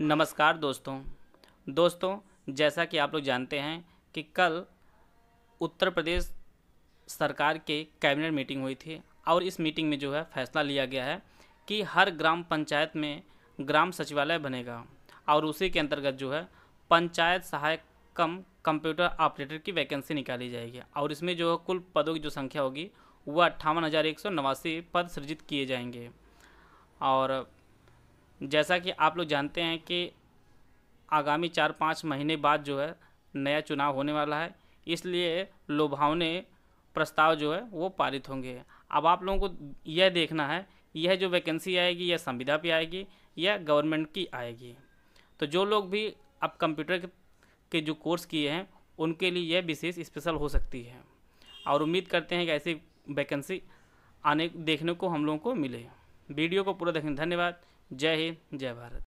नमस्कार दोस्तों दोस्तों जैसा कि आप लोग जानते हैं कि कल उत्तर प्रदेश सरकार के कैबिनेट मीटिंग हुई थी और इस मीटिंग में जो है फैसला लिया गया है कि हर ग्राम पंचायत में ग्राम सचिवालय बनेगा और उसी के अंतर्गत जो है पंचायत सहायक कम कंप्यूटर ऑपरेटर की वैकेंसी निकाली जाएगी और इसमें जो है कुल पदों की जो संख्या होगी वह अट्ठावन हज़ार एक सौ नवासी पद सृजित किए जाएंगे और जैसा कि आप लोग जानते हैं कि आगामी चार पाँच महीने बाद जो है नया चुनाव होने वाला है इसलिए लोभावने प्रस्ताव जो है वो पारित होंगे अब आप लोगों को यह देखना है यह जो वैकेंसी आएगी यह संविधा पे आएगी या गवर्नमेंट की आएगी तो जो लोग भी अब कंप्यूटर के जो कोर्स किए हैं उनके लिए यह विशेष स्पेशल हो सकती है और उम्मीद करते हैं कि ऐसी वैकेंसी आने देखने को हम लोगों को मिले वीडियो को पूरा देखने धन्यवाद जय हिंद जय भारत